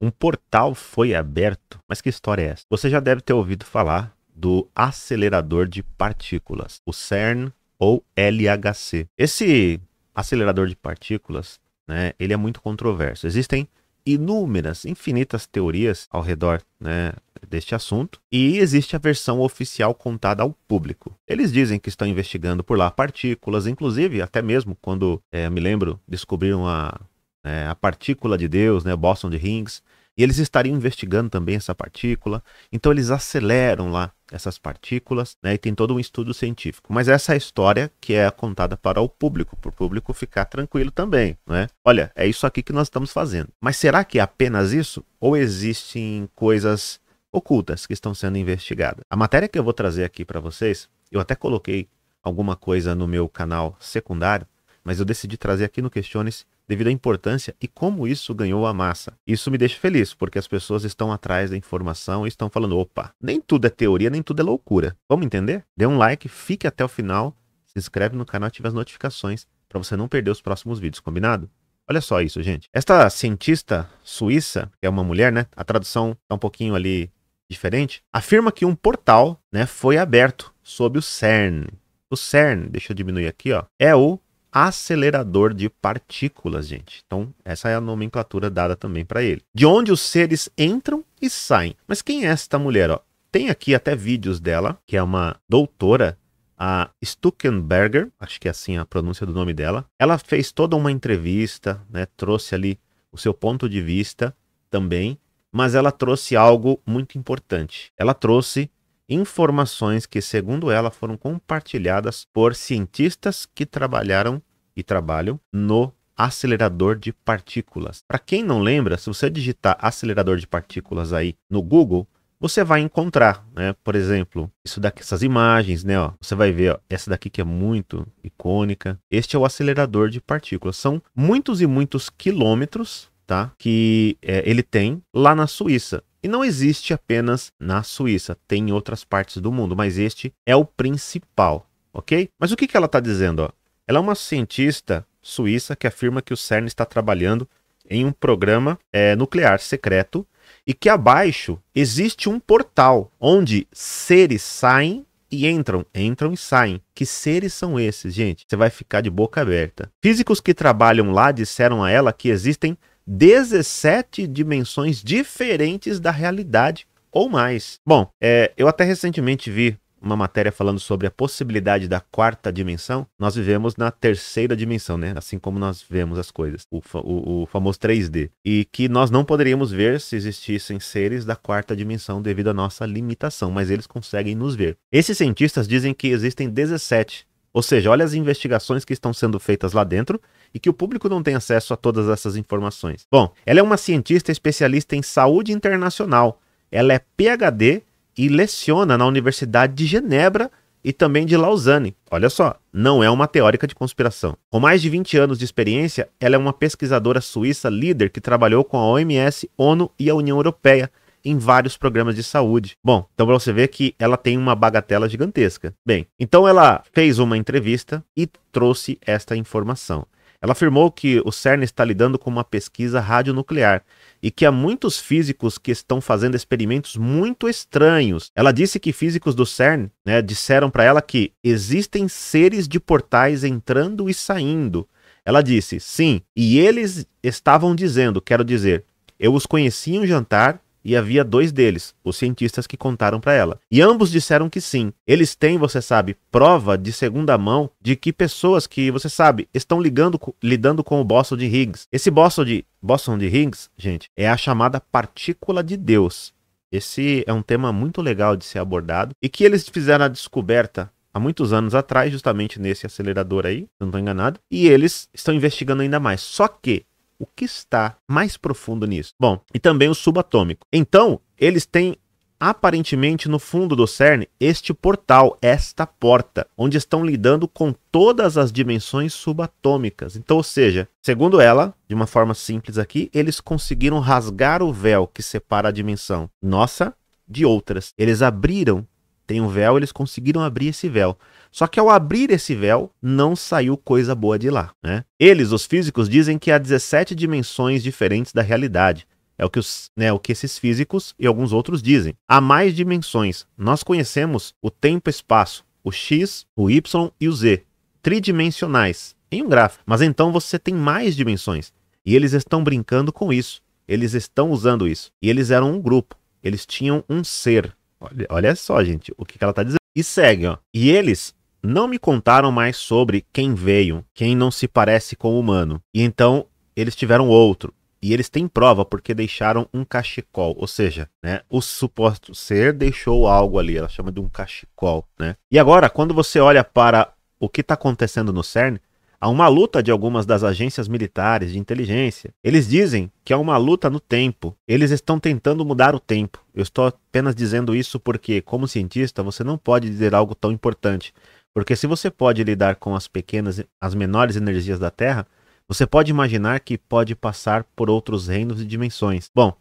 Um portal foi aberto. Mas que história é essa? Você já deve ter ouvido falar do acelerador de partículas, o CERN ou LHC. Esse acelerador de partículas, né, ele é muito controverso. Existem inúmeras, infinitas teorias ao redor né, deste assunto e existe a versão oficial contada ao público. Eles dizem que estão investigando por lá partículas, inclusive até mesmo quando é, me lembro descobriram a né, a partícula de Deus, né, Boston de Higgs, e eles estariam investigando também essa partícula. Então eles aceleram lá essas partículas, né, e tem todo um estudo científico. Mas essa é a história que é contada para o público, para o público ficar tranquilo também, né? Olha, é isso aqui que nós estamos fazendo. Mas será que é apenas isso ou existem coisas ocultas que estão sendo investigadas? A matéria que eu vou trazer aqui para vocês, eu até coloquei alguma coisa no meu canal secundário, mas eu decidi trazer aqui no Questiones devido à importância e como isso ganhou a massa. Isso me deixa feliz, porque as pessoas estão atrás da informação e estão falando: opa, nem tudo é teoria, nem tudo é loucura. Vamos entender? Dê um like, fique até o final, se inscreve no canal e ative as notificações para você não perder os próximos vídeos, combinado? Olha só isso, gente. Esta cientista suíça, que é uma mulher, né? A tradução tá um pouquinho ali diferente, afirma que um portal, né, foi aberto sob o CERN. O CERN, deixa eu diminuir aqui, ó, é o acelerador de partículas, gente. Então, essa é a nomenclatura dada também para ele. De onde os seres entram e saem. Mas quem é esta mulher? Ó? Tem aqui até vídeos dela, que é uma doutora a Stuckenberger, acho que é assim a pronúncia do nome dela. Ela fez toda uma entrevista, né, trouxe ali o seu ponto de vista também, mas ela trouxe algo muito importante. Ela trouxe informações que, segundo ela, foram compartilhadas por cientistas que trabalharam e trabalham no acelerador de partículas. Para quem não lembra, se você digitar acelerador de partículas aí no Google, você vai encontrar, né? Por exemplo, isso daqui, essas imagens, né? Ó, você vai ver ó, essa daqui que é muito icônica. Este é o acelerador de partículas. São muitos e muitos quilômetros, tá? Que é, ele tem lá na Suíça. E não existe apenas na Suíça, tem em outras partes do mundo, mas este é o principal, ok? Mas o que, que ela está dizendo? Ela é uma cientista suíça que afirma que o CERN está trabalhando em um programa é, nuclear secreto e que abaixo existe um portal onde seres saem e entram, entram e saem. Que seres são esses, gente? Você vai ficar de boca aberta. Físicos que trabalham lá disseram a ela que existem 17 dimensões diferentes da realidade ou mais. Bom, é, eu até recentemente vi uma matéria falando sobre a possibilidade da quarta dimensão, nós vivemos na terceira dimensão, né? Assim como nós vemos as coisas, o, fa o, o, famoso 3D. E que nós não poderíamos ver se existissem seres da quarta dimensão devido à nossa limitação, mas eles conseguem nos ver. Esses cientistas dizem que existem 17 ou seja, olha as investigações que estão sendo feitas lá dentro e que o público não tem acesso a todas essas informações. Bom, ela é uma cientista especialista em saúde internacional. Ela é PhD e leciona na Universidade de Genebra e também de Lausanne. Olha só, não é uma teórica de conspiração. Com mais de 20 anos de experiência, ela é uma pesquisadora suíça líder que trabalhou com a OMS, ONU e a União Europeia em vários programas de saúde. Bom, então pra você ver que ela tem uma bagatela gigantesca. Bem, então ela fez uma entrevista e trouxe esta informação. Ela afirmou que o CERN está lidando com uma pesquisa radionuclear e que há muitos físicos que estão fazendo experimentos muito estranhos. Ela disse que físicos do CERN né, disseram para ela que existem seres de portais entrando e saindo. Ela disse sim, e eles estavam dizendo, quero dizer, eu os conheci em um jantar e havia dois deles, os cientistas que contaram para ela. E ambos disseram que sim. Eles têm, você sabe, prova de segunda mão de que pessoas que, você sabe, estão ligando, lidando com o Boston de Higgs. Esse Boston de, Boston de Higgs, gente, é a chamada partícula de Deus. Esse é um tema muito legal de ser abordado e que eles fizeram a descoberta há muitos anos atrás, justamente nesse acelerador aí, se não estou enganado, e eles estão investigando ainda mais. Só que o que está mais profundo nisso? Bom, e também o subatômico. Então, eles têm aparentemente no fundo do CERN este portal, esta porta, onde estão lidando com todas as dimensões subatômicas. Então, ou seja, segundo ela, de uma forma simples aqui, eles conseguiram rasgar o véu que separa a dimensão nossa de outras. Eles abriram, tem um véu, eles conseguiram abrir esse véu. Só que ao abrir esse véu, não saiu coisa boa de lá. Né? Eles, os físicos, dizem que há 17 dimensões diferentes da realidade. É o que, os, né, o que esses físicos e alguns outros dizem. Há mais dimensões. Nós conhecemos o tempo-espaço, o x, o y e o z, tridimensionais, em um gráfico. Mas então você tem mais dimensões. E eles estão brincando com isso. Eles estão usando isso. E eles eram um grupo. Eles tinham um ser. Olha, olha só, gente, o que, que ela está dizendo. E segue, ó. E eles não me contaram mais sobre quem veio, quem não se parece com o humano. E então eles tiveram outro. E eles têm prova porque deixaram um cachecol, ou seja, né, o suposto ser deixou algo ali, ela chama de um cachecol, né? E agora, quando você olha para o que está acontecendo no CERN, há uma luta de algumas das agências militares de inteligência. Eles dizem que há uma luta no tempo. Eles estão tentando mudar o tempo. Eu estou apenas dizendo isso porque, como cientista, você não pode dizer algo tão importante. Porque se você pode lidar com as pequenas, as menores energias da Terra, você pode imaginar que pode passar por outros reinos e dimensões. Bom,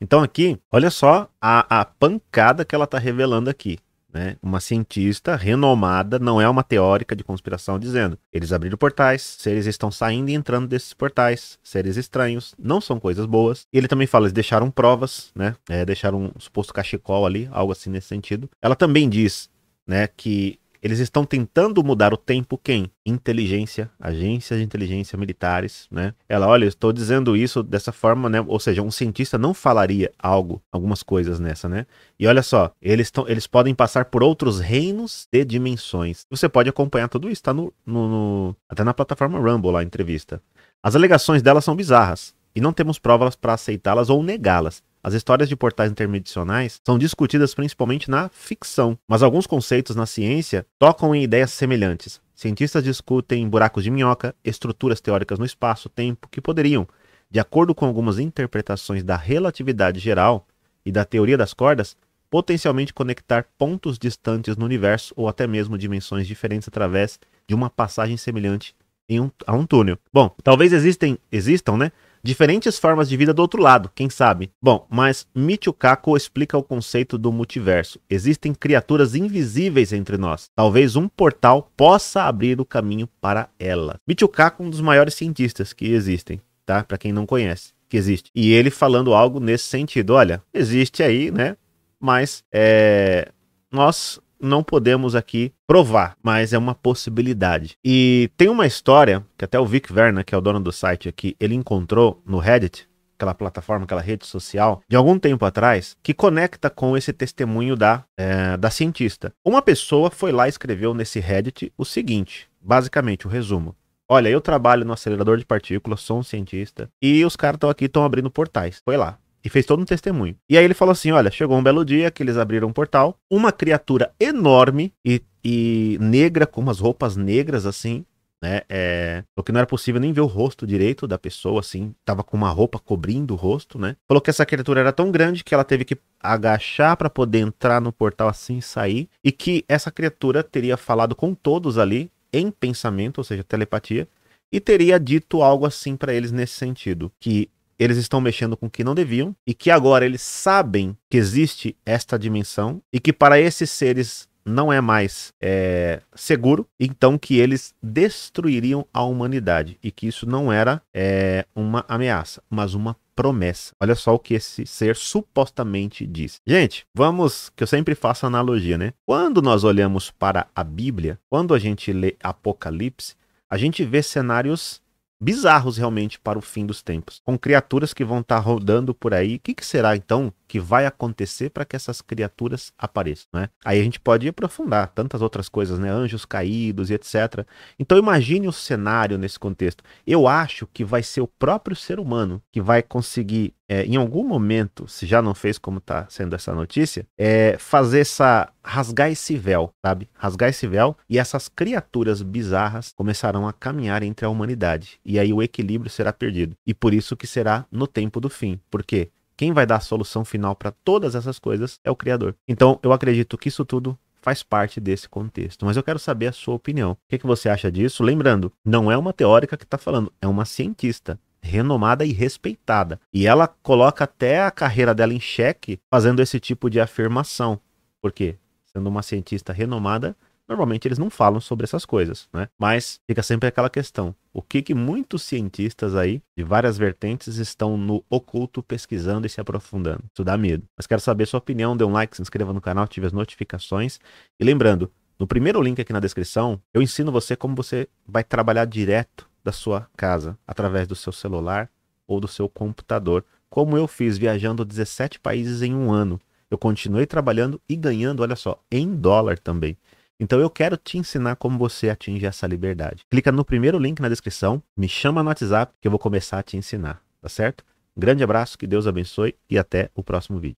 então aqui, olha só a, a pancada que ela está revelando aqui. Né? Uma cientista renomada, não é uma teórica de conspiração, dizendo: eles abriram portais, seres estão saindo e entrando desses portais, seres estranhos, não são coisas boas. E ele também fala: eles deixaram provas, né? É, deixaram um suposto cachecol ali, algo assim nesse sentido. Ela também diz né, que eles estão tentando mudar o tempo quem? Inteligência, agências de inteligência militares, né? Ela, olha, eu estou dizendo isso dessa forma, né? Ou seja, um cientista não falaria algo, algumas coisas nessa, né? E olha só, eles, tão, eles podem passar por outros reinos de dimensões. Você pode acompanhar tudo isso, tá no, no, no até na plataforma Rumble lá, entrevista. As alegações delas são bizarras e não temos provas para aceitá-las ou negá-las. As histórias de portais intermedicionais são discutidas principalmente na ficção, mas alguns conceitos na ciência tocam em ideias semelhantes. Cientistas discutem buracos de minhoca, estruturas teóricas no espaço-tempo que poderiam, de acordo com algumas interpretações da relatividade geral e da teoria das cordas, potencialmente conectar pontos distantes no universo ou até mesmo dimensões diferentes através de uma passagem semelhante um, a um túnel. Bom, talvez existem, existam, né, Diferentes formas de vida do outro lado, quem sabe? Bom, mas Michio Kaku explica o conceito do multiverso. Existem criaturas invisíveis entre nós. Talvez um portal possa abrir o caminho para ela. Michio Kaku é um dos maiores cientistas que existem, tá? Para quem não conhece, que existe. E ele falando algo nesse sentido. Olha, existe aí, né? Mas é, nós não podemos aqui provar, mas é uma possibilidade. E tem uma história que até o Vic Verna, que é o dono do site aqui, ele encontrou no Reddit, aquela plataforma, aquela rede social, de algum tempo atrás, que conecta com esse testemunho da, é, da cientista. Uma pessoa foi lá e escreveu nesse Reddit o seguinte, basicamente o um resumo. Olha, eu trabalho no acelerador de partículas, sou um cientista, e os caras estão aqui, estão abrindo portais. Foi lá. E fez todo um testemunho. E aí ele falou assim: olha, chegou um belo dia que eles abriram um portal, uma criatura enorme e, e negra, com umas roupas negras assim, né? É, que não era possível nem ver o rosto direito da pessoa, assim, tava com uma roupa cobrindo o rosto, né? Falou que essa criatura era tão grande que ela teve que agachar para poder entrar no portal assim e sair, e que essa criatura teria falado com todos ali em pensamento, ou seja, telepatia, e teria dito algo assim para eles nesse sentido, que eles estão mexendo com o que não deviam e que agora eles sabem que existe esta dimensão e que para esses seres não é mais é, seguro, então que eles destruiriam a humanidade e que isso não era é, uma ameaça, mas uma promessa. Olha só o que esse ser supostamente diz. Gente, vamos, que eu sempre faço analogia, né? Quando nós olhamos para a Bíblia, quando a gente lê Apocalipse, a gente vê cenários bizarros realmente para o fim dos tempos, com criaturas que vão estar tá rodando por aí. O que, que será então que vai acontecer para que essas criaturas apareçam, né? Aí a gente pode aprofundar tantas outras coisas, né? Anjos caídos e etc. Então imagine o cenário nesse contexto. Eu acho que vai ser o próprio ser humano que vai conseguir, é, em algum momento, se já não fez como está sendo essa notícia, é, fazer essa rasgar esse véu, sabe? Rasgar esse véu e essas criaturas bizarras começarão a caminhar entre a humanidade. E aí o equilíbrio será perdido. E por isso que será no tempo do fim, porque quem vai dar a solução final para todas essas coisas é o Criador. Então, eu acredito que isso tudo faz parte desse contexto. Mas eu quero saber a sua opinião. O que, que você acha disso? Lembrando, não é uma teórica que está falando, é uma cientista renomada e respeitada. E ela coloca até a carreira dela em xeque fazendo esse tipo de afirmação. Por quê? Sendo uma cientista renomada, Normalmente eles não falam sobre essas coisas, né? Mas fica sempre aquela questão: o que, que muitos cientistas aí, de várias vertentes, estão no oculto pesquisando e se aprofundando? Isso dá medo. Mas quero saber sua opinião, dê um like, se inscreva no canal, ative as notificações. E lembrando, no primeiro link aqui na descrição, eu ensino você como você vai trabalhar direto da sua casa, através do seu celular ou do seu computador, como eu fiz viajando 17 países em um ano. Eu continuei trabalhando e ganhando, olha só, em dólar também. Então eu quero te ensinar como você atinge essa liberdade. Clica no primeiro link na descrição, me chama no WhatsApp que eu vou começar a te ensinar, tá certo? Grande abraço, que Deus abençoe e até o próximo vídeo.